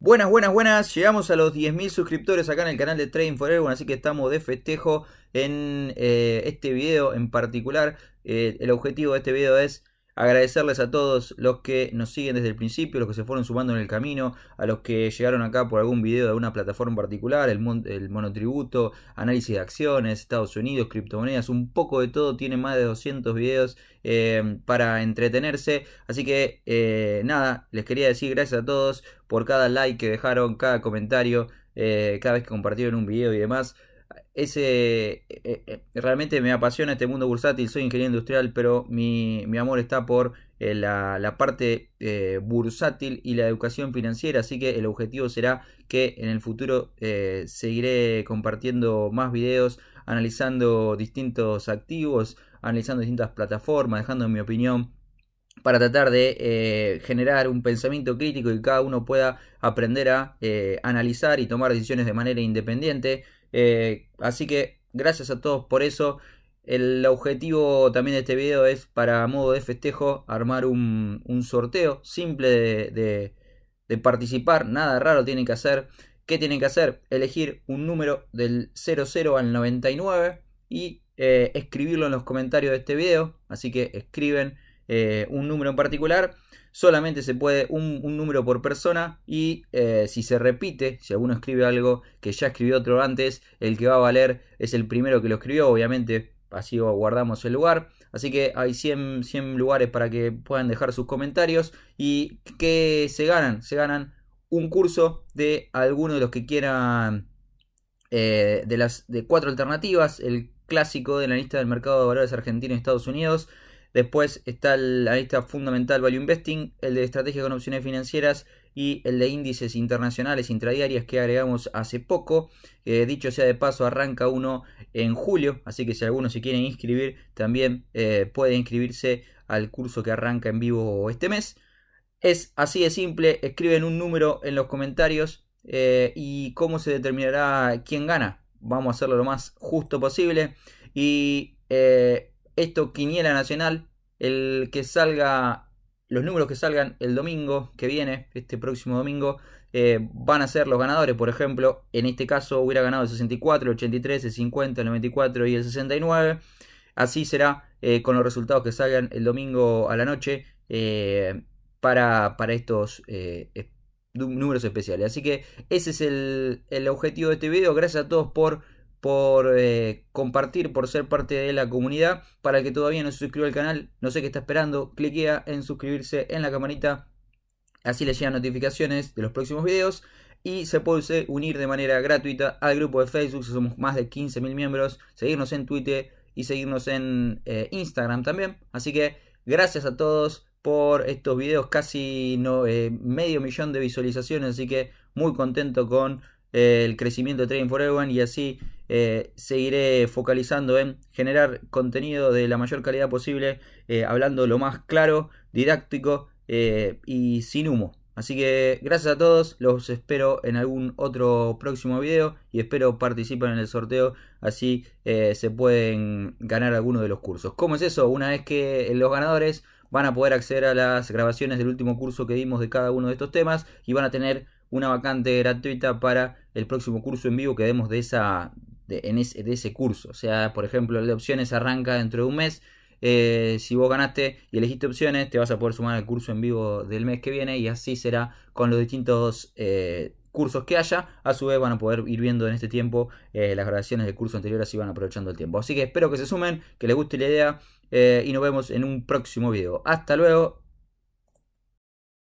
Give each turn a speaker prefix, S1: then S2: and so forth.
S1: Buenas, buenas, buenas. Llegamos a los 10.000 suscriptores acá en el canal de Trading for Everyone, así que estamos de festejo en eh, este video en particular. Eh, el objetivo de este video es Agradecerles a todos los que nos siguen desde el principio, los que se fueron sumando en el camino, a los que llegaron acá por algún video de alguna plataforma en particular, el, monotributo, análisis de acciones, Estados Unidos, criptomonedas, un poco de todo, tiene más de 200 videos eh, para entretenerse. Así que eh, nada, les quería decir gracias a todos por cada like que dejaron, cada comentario, eh, cada vez que compartieron un video y demás ese, eh, eh, eh, realmente me apasiona este mundo bursátil, soy ingeniero industrial, pero mi, amor está por la, parte bursátil y la educación financiera, así que el objetivo será que en el futuro seguiré compartiendo más videos, analizando distintos activos, analizando distintas plataformas, dejando mi opinión para tratar de eh, generar un pensamiento crítico y cada uno pueda aprender a eh, analizar y tomar decisiones de manera independiente. Eh, así que gracias a todos por eso. El objetivo también de este video es para modo de festejo armar un, sorteo simple de, de participar. Nada raro tienen que hacer. ¿Qué tienen que hacer? Elegir un número del 00 al 99 y escribirlo en los comentarios de este video. Así que escriben eh, un número en particular. Solamente se puede un, un número por persona y eh, si se repite, si alguno escribe algo que ya escribió otro antes, el que va a valer es el primero que lo escribió, obviamente así guardamos el lugar. Así que hay 100, lugares para que puedan dejar sus comentarios y que se ganan, se ganan un curso de alguno de los que quieran eh, de las de cuatro alternativas, el clásico de la lista del mercado de valores argentino y Estados Unidos, Después está la lista fundamental Value Investing, el de estrategia con opciones financieras y el de índices internacionales intradiarias que agregamos hace poco. Eh, dicho sea de paso, arranca uno en julio, así que si algunos se quieren inscribir, también eh, pueden puede inscribirse al curso que arranca en vivo este mes. Es así de simple, escriben un número en los comentarios eh, y cómo se determinará quién gana. Vamos a hacerlo lo más justo posible y esto Quiniela Nacional, el que salga, los números que salgan el domingo que viene, este próximo domingo, eh, van a ser los ganadores. Por ejemplo, en este caso hubiera ganado el 64, el 83, el 50, el 94 y el 69. Así será eh, con los resultados que salgan el domingo a la noche eh, para, para, estos números especiales. Así que ese es el, el objetivo de este video. Gracias a todos por por eh, compartir, por ser parte de la comunidad. Para el que todavía no se suscribió al canal, no sé qué está esperando, cliquea en suscribirse en la campanita, así le llegan notificaciones de los próximos videos. Y se puede unir de manera gratuita al grupo de Facebook, somos más de 15.000 miembros, seguirnos en Twitter y seguirnos en eh, Instagram también. Así que gracias a todos por estos videos, casi no, eh, medio millón de visualizaciones, así que muy contento con el crecimiento de Trading for Everyone y así eh, seguiré eh, focalizando en generar contenido de la mayor calidad posible, eh, hablando lo más claro, didáctico y sin humo. Así que gracias a todos, los espero en algún otro próximo video y espero participen en el sorteo, así se pueden ganar alguno de los cursos. ¿Cómo es eso? Una vez que los ganadores van a poder acceder a las grabaciones del último curso que dimos de cada uno de estos temas y van a tener una vacante gratuita para el próximo curso en vivo que demos de esa, de, de ese curso. O sea, por ejemplo, el de opciones arranca dentro de un mes. Eh, si vos ganaste y elegiste opciones, te vas a poder sumar al curso en vivo del mes que viene y así será con los distintos eh, cursos que haya. A su vez van a poder ir viendo en este tiempo eh, las grabaciones del curso anterior, así van aprovechando el tiempo. Así que espero que se sumen, que les guste la idea y nos vemos en un próximo video. Hasta luego.